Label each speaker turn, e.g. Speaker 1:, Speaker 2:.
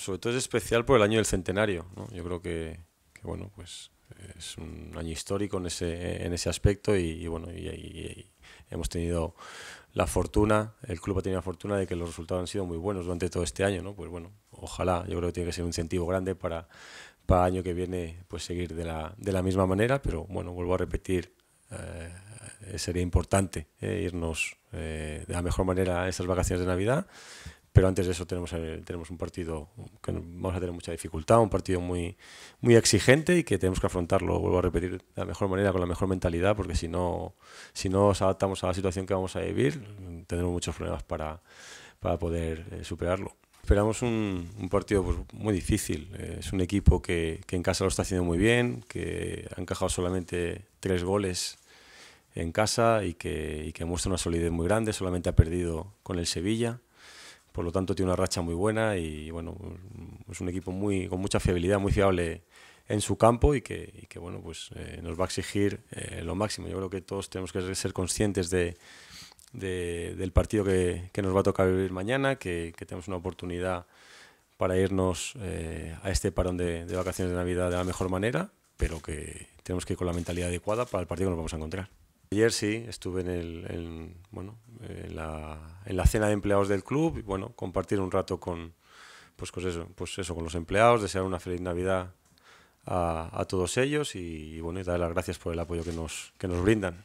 Speaker 1: sobre todo es especial por el año del centenario. Yo creo que, bueno, pues es un año histórico en ese, aspecto y, bueno, y, hemos tenido la fortuna, el club ha tenido la fortuna de que los resultados han sido muy buenos durante todo este año, Pues bueno, ojalá, yo creo que tiene que ser un incentivo grande para, para año que viene pues seguir de la, de la misma manera, pero bueno, vuelvo a repetir, eh, sería importante eh, irnos eh, de la mejor manera a esas vacaciones de Navidad pero antes de eso tenemos, eh, tenemos un partido que vamos a tener mucha dificultad, un partido muy, muy exigente y que tenemos que afrontarlo, vuelvo a repetir, de la mejor manera, con la mejor mentalidad, porque si no, si no nos adaptamos a la situación que vamos a vivir, tendremos muchos problemas para, para poder eh, superarlo. Esperamos un, partido pues, muy difícil. Eh, es un equipo que, que en casa lo está haciendo muy bien, que ha encajado solamente tres goles en casa y que, y que muestra una solidez muy grande, solamente ha perdido con el Sevilla por lo tanto, tiene una racha muy buena y bueno, es un equipo muy, con mucha fiabilidad, muy fiable en su campo y que, bueno, pues eh, nos va a exigir eh, lo máximo. Yo creo que todos tenemos que ser conscientes del partido que, nos va a tocar vivir mañana, que, tenemos una oportunidad para irnos eh, a este parón de, de vacaciones de Navidad de la mejor manera, pero que tenemos que ir con la mentalidad adecuada para el partido que nos vamos a encontrar. Ayer sí, estuve en, el, bueno, en, la, en la cena de empleados del club y bueno, compartir un rato con, pues, con pues eso, pues eso, con los empleados, desear una feliz Navidad a, todos ellos y, bueno, dar las gracias por el apoyo que nos, que nos brindan.